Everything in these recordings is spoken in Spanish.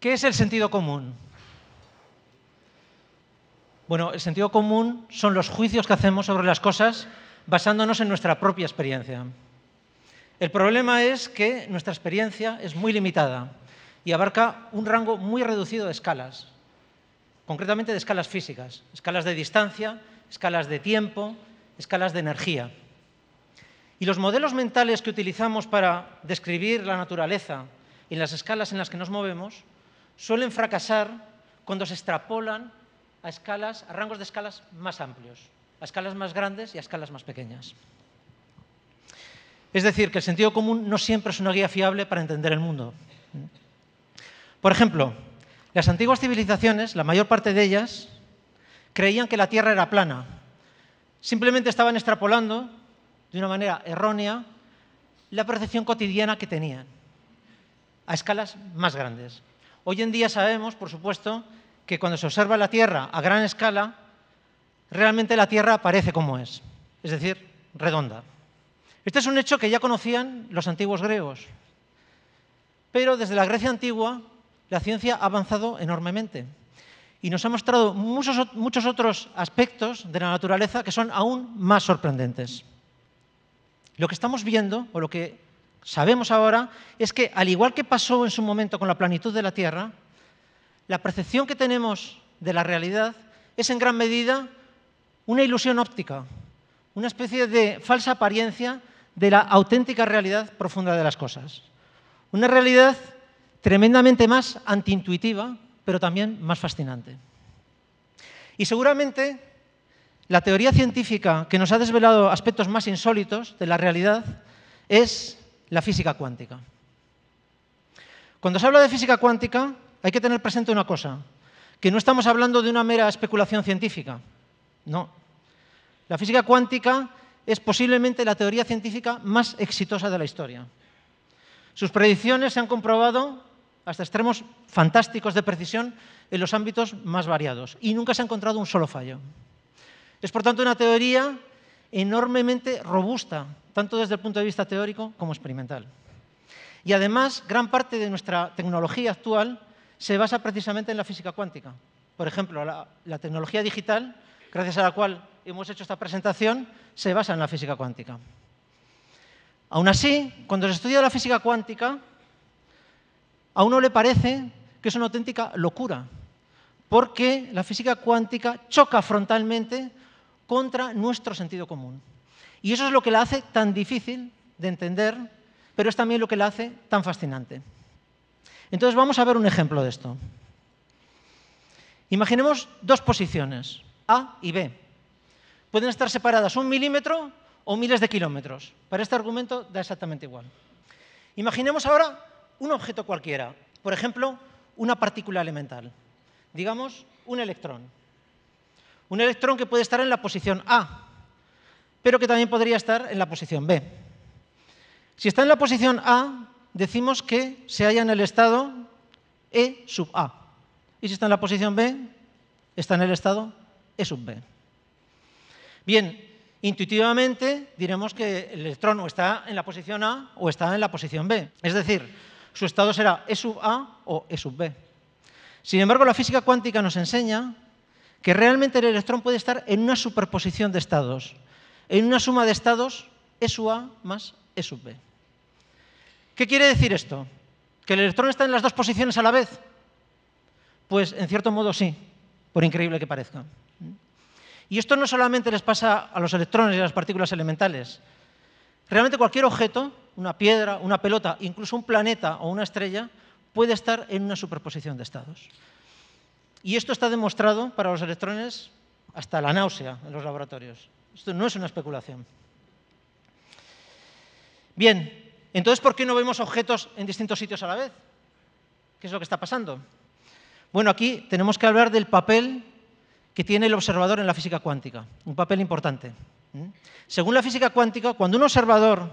¿Qué es el sentido común? Bueno, el sentido común son los juicios que hacemos sobre las cosas basándonos en nuestra propia experiencia. El problema es que nuestra experiencia es muy limitada y abarca un rango muy reducido de escalas, concretamente de escalas físicas, escalas de distancia, escalas de tiempo, escalas de energía. Y los modelos mentales que utilizamos para describir la naturaleza y las escalas en las que nos movemos suelen fracasar cuando se extrapolan a escalas, a rangos de escalas más amplios, a escalas más grandes y a escalas más pequeñas. Es decir, que el sentido común no siempre es una guía fiable para entender el mundo. Por ejemplo, las antiguas civilizaciones, la mayor parte de ellas, creían que la Tierra era plana. Simplemente estaban extrapolando, de una manera errónea, la percepción cotidiana que tenían, a escalas más grandes. Hoy en día sabemos, por supuesto, que cuando se observa la Tierra a gran escala, realmente la Tierra parece como es, es decir, redonda. Este es un hecho que ya conocían los antiguos griegos, pero desde la Grecia antigua la ciencia ha avanzado enormemente y nos ha mostrado muchos, muchos otros aspectos de la naturaleza que son aún más sorprendentes. Lo que estamos viendo, o lo que sabemos ahora es que, al igual que pasó en su momento con la planitud de la Tierra, la percepción que tenemos de la realidad es en gran medida una ilusión óptica, una especie de falsa apariencia de la auténtica realidad profunda de las cosas. Una realidad tremendamente más antiintuitiva, pero también más fascinante. Y seguramente la teoría científica que nos ha desvelado aspectos más insólitos de la realidad es la física cuántica. Cuando se habla de física cuántica, hay que tener presente una cosa, que no estamos hablando de una mera especulación científica. No. La física cuántica es posiblemente la teoría científica más exitosa de la historia. Sus predicciones se han comprobado hasta extremos fantásticos de precisión en los ámbitos más variados y nunca se ha encontrado un solo fallo. Es por tanto una teoría enormemente robusta, tanto desde el punto de vista teórico como experimental. Y además, gran parte de nuestra tecnología actual se basa precisamente en la física cuántica. Por ejemplo, la, tecnología digital, gracias a la cual hemos hecho esta presentación, se basa en la física cuántica. Aún así, cuando se estudia la física cuántica, a uno le parece que es una auténtica locura, porque la física cuántica choca frontalmente contra nuestro sentido común. Y eso es lo que la hace tan difícil de entender, pero es también lo que la hace tan fascinante. Entonces vamos a ver un ejemplo de esto. Imaginemos dos posiciones, A y B. Pueden estar separadas un milímetro o miles de kilómetros. Para este argumento da exactamente igual. Imaginemos ahora un objeto cualquiera, por ejemplo, una partícula elemental, digamos un electrón. Un electrón que puede estar en la posición A, pero que también podría estar en la posición B. Si está en la posición A, decimos que se halla en el estado E sub A. Y si está en la posición B, está en el estado E sub B. Bien, intuitivamente diremos que el electrón o está en la posición A o está en la posición B. Es decir, su estado será E sub A o E sub B. Sin embargo, la física cuántica nos enseña que realmente el electrón puede estar en una superposición de estados, en una suma de estados E sub A más E sub B. ¿Qué quiere decir esto? ¿Que el electrón está en las dos posiciones a la vez? Pues en cierto modo sí, por increíble que parezca. Y esto no solamente les pasa a los electrones y a las partículas elementales. Realmente cualquier objeto, una piedra, una pelota, incluso un planeta o una estrella, puede estar en una superposición de estados. Y esto está demostrado para los electrones hasta la náusea en los laboratorios. Esto no es una especulación. Bien, entonces, ¿por qué no vemos objetos en distintos sitios a la vez? ¿Qué es lo que está pasando? Bueno, aquí tenemos que hablar del papel que tiene el observador en la física cuántica, un papel importante. ¿Mm? Según la física cuántica, cuando un observador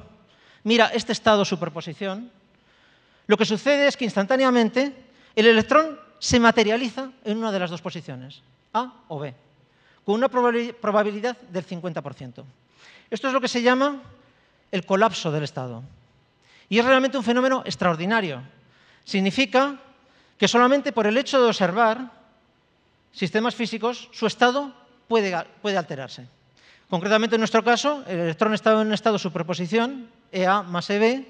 mira este estado de superposición, lo que sucede es que instantáneamente el electrón se materializa en una de las dos posiciones, A o B, con una probabilidad del 50%. Esto es lo que se llama el colapso del Estado. Y es realmente un fenómeno extraordinario. Significa que solamente por el hecho de observar sistemas físicos, su estado puede, alterarse. Concretamente en nuestro caso, el electrón está en un estado de superposición, EA más EB,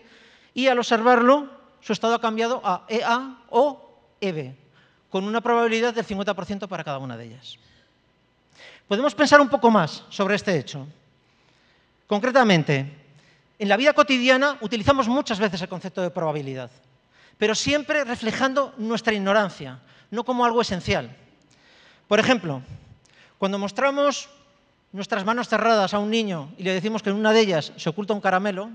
y al observarlo, su estado ha cambiado a EA o EB con una probabilidad del 50% para cada una de ellas. Podemos pensar un poco más sobre este hecho. Concretamente, en la vida cotidiana utilizamos muchas veces el concepto de probabilidad, pero siempre reflejando nuestra ignorancia, no como algo esencial. Por ejemplo, cuando mostramos nuestras manos cerradas a un niño y le decimos que en una de ellas se oculta un caramelo,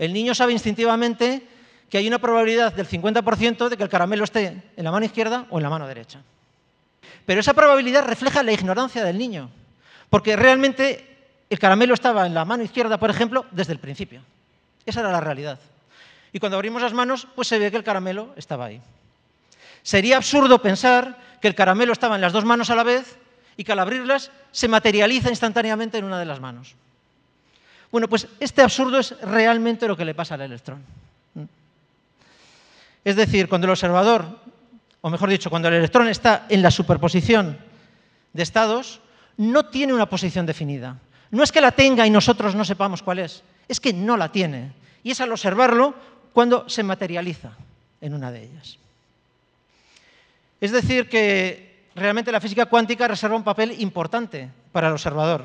el niño sabe instintivamente que hay una probabilidad del 50% de que el caramelo esté en la mano izquierda o en la mano derecha. Pero esa probabilidad refleja la ignorancia del niño, porque realmente el caramelo estaba en la mano izquierda, por ejemplo, desde el principio. Esa era la realidad. Y cuando abrimos las manos, pues se ve que el caramelo estaba ahí. Sería absurdo pensar que el caramelo estaba en las dos manos a la vez y que al abrirlas se materializa instantáneamente en una de las manos. Bueno, pues este absurdo es realmente lo que le pasa al electrón. Es decir, cuando el observador, o mejor dicho, cuando el electrón está en la superposición de estados, no tiene una posición definida. No es que la tenga y nosotros no sepamos cuál es, es que no la tiene. Y es al observarlo cuando se materializa en una de ellas. Es decir, que realmente la física cuántica reserva un papel importante para el observador.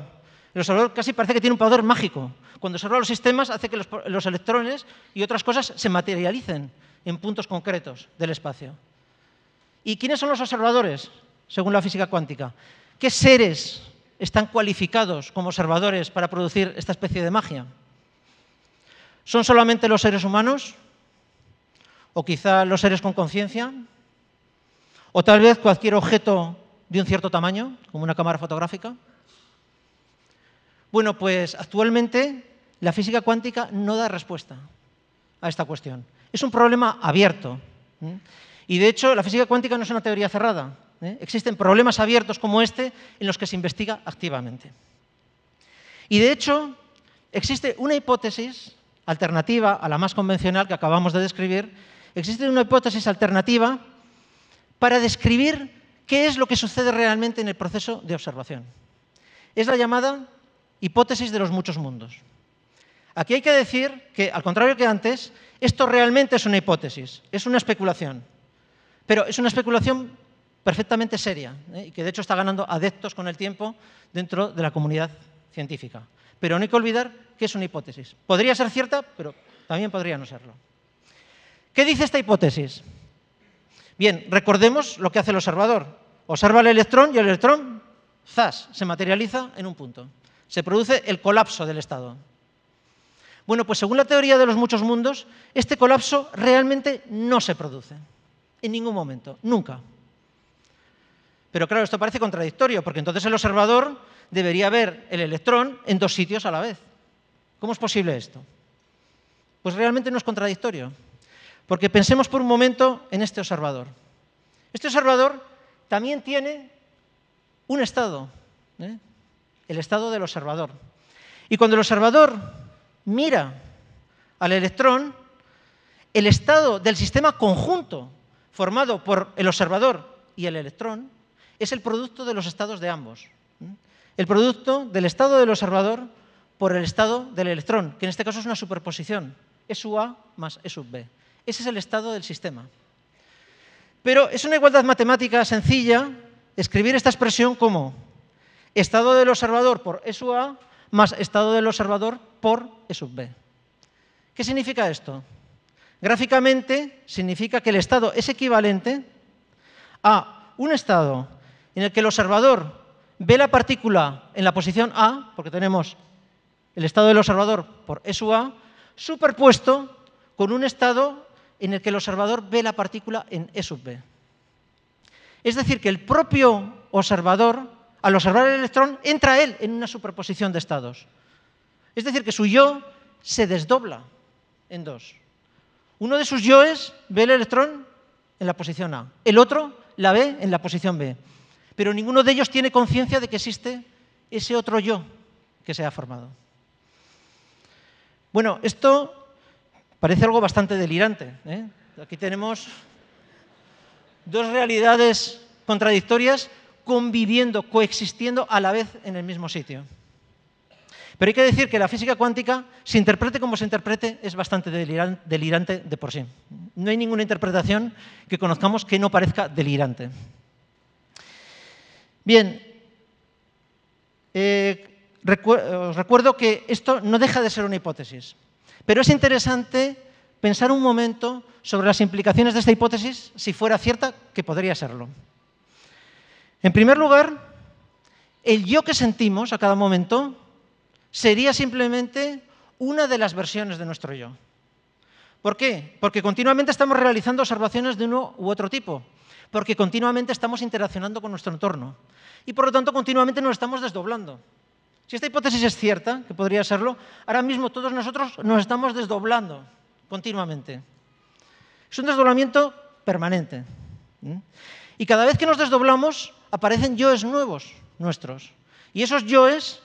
El observador casi parece que tiene un poder mágico. Cuando observa los sistemas hace que los, electrones y otras cosas se materialicen en puntos concretos del espacio. ¿Y quiénes son los observadores, según la física cuántica? ¿Qué seres están cualificados como observadores para producir esta especie de magia? ¿Son solamente los seres humanos? ¿O quizá los seres con conciencia? ¿O tal vez cualquier objeto de un cierto tamaño, como una cámara fotográfica? Bueno, pues actualmente la física cuántica no da respuesta a esta cuestión. Es un problema abierto. Y de hecho, la física cuántica no es una teoría cerrada. ¿eh? Existen problemas abiertos como este en los que se investiga activamente. Y de hecho, existe una hipótesis alternativa a la más convencional que acabamos de describir. Existe una hipótesis alternativa para describir qué es lo que sucede realmente en el proceso de observación. Es la llamada hipótesis de los muchos mundos. Aquí hay que decir que, al contrario que antes, esto realmente es una hipótesis, es una especulación. Pero es una especulación perfectamente seria ¿eh? y que de hecho está ganando adeptos con el tiempo dentro de la comunidad científica. Pero no hay que olvidar que es una hipótesis. Podría ser cierta, pero también podría no serlo. ¿Qué dice esta hipótesis? Bien, recordemos lo que hace el observador. Observa el electrón y el electrón, zas, se materializa en un punto. Se produce el colapso del estado. Bueno, pues según la teoría de los muchos mundos, este colapso realmente no se produce. En ningún momento, nunca. Pero claro, esto parece contradictorio, porque entonces el observador debería ver el electrón en dos sitios a la vez. ¿Cómo es posible esto? Pues realmente no es contradictorio, porque pensemos por un momento en este observador. Este observador también tiene un estado, ¿eh? el estado del observador. Y cuando el observador mira al electrón el estado del sistema conjunto formado por el observador y el electrón es el producto de los estados de ambos. El producto del estado del observador por el estado del electrón, que en este caso es una superposición, es más Ese es el estado del sistema. Pero es una igualdad matemática sencilla escribir esta expresión como estado del observador por e SUA, más estado del observador por E sub b. ¿Qué significa esto? Gráficamente significa que el estado es equivalente a un estado en el que el observador ve la partícula en la posición A, porque tenemos el estado del observador por E sub A, superpuesto con un estado en el que el observador ve la partícula en E sub B. Es decir, que el propio observador al observar el electrón, entra él en una superposición de estados. Es decir, que su yo se desdobla en dos. Uno de sus yoes ve el electrón en la posición A, el otro la ve en la posición B. Pero ninguno de ellos tiene conciencia de que existe ese otro yo que se ha formado. Bueno, esto parece algo bastante delirante. ¿eh? Aquí tenemos dos realidades contradictorias conviviendo, coexistiendo a la vez en el mismo sitio. Pero hay que decir que la física cuántica, se interprete como se interprete, es bastante delirante de por sí. No hay ninguna interpretación que conozcamos que no parezca delirante. Bien, eh, os recuerdo que esto no deja de ser una hipótesis, pero es interesante pensar un momento sobre las implicaciones de esta hipótesis si fuera cierta, que podría serlo. En primer lugar, el yo que sentimos a cada momento sería simplemente una de las versiones de nuestro yo. ¿Por qué? Porque continuamente estamos realizando observaciones de uno u otro tipo, porque continuamente estamos interaccionando con nuestro entorno y por lo tanto continuamente nos estamos desdoblando. Si esta hipótesis es cierta, que podría serlo, ahora mismo todos nosotros nos estamos desdoblando continuamente. Es un desdoblamiento permanente. Y cada vez que nos desdoblamos, aparecen yoes nuevos nuestros. Y esos yoes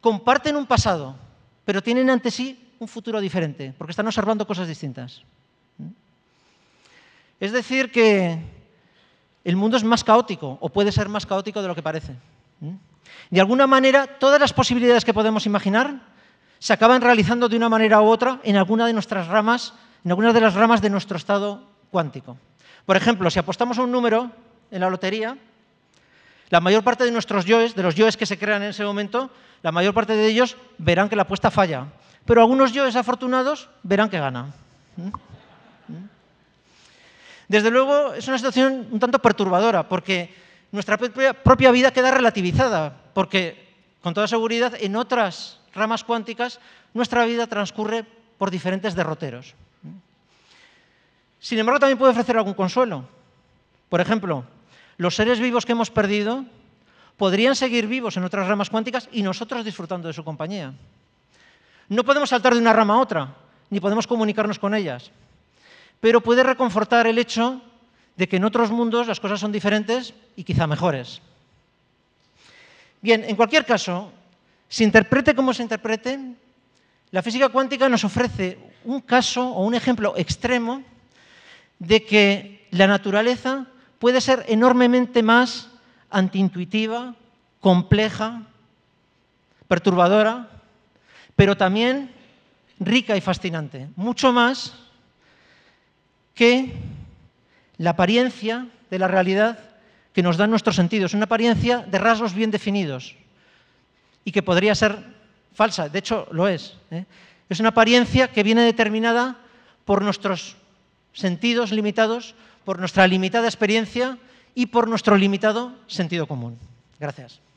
comparten un pasado, pero tienen ante sí un futuro diferente, porque están observando cosas distintas. Es decir, que el mundo es más caótico, o puede ser más caótico de lo que parece. De alguna manera, todas las posibilidades que podemos imaginar se acaban realizando de una manera u otra en alguna de nuestras ramas, en alguna de las ramas de nuestro estado cuántico. Por ejemplo, si apostamos a un número, en la lotería, la mayor parte de nuestros yoes, de los yoes que se crean en ese momento, la mayor parte de ellos verán que la apuesta falla. Pero algunos yoes afortunados verán que gana. ¿Mm? ¿Mm? Desde luego es una situación un tanto perturbadora porque nuestra propia vida queda relativizada, porque con toda seguridad en otras ramas cuánticas nuestra vida transcurre por diferentes derroteros. ¿Mm? Sin embargo, también puede ofrecer algún consuelo. Por ejemplo, los seres vivos que hemos perdido podrían seguir vivos en otras ramas cuánticas y nosotros disfrutando de su compañía. No podemos saltar de una rama a otra, ni podemos comunicarnos con ellas, pero puede reconfortar el hecho de que en otros mundos las cosas son diferentes y quizá mejores. Bien, en cualquier caso, se interprete como se interprete, la física cuántica nos ofrece un caso o un ejemplo extremo de que la naturaleza puede ser enormemente más antiintuitiva, compleja, perturbadora, pero también rica y fascinante, mucho más que la apariencia de la realidad que nos dan nuestros sentidos, una apariencia de rasgos bien definidos y que podría ser falsa, de hecho lo es. ¿eh? Es una apariencia que viene determinada por nuestros sentidos limitados, por nuestra limitada experiencia y por nuestro limitado sentido común. Gracias.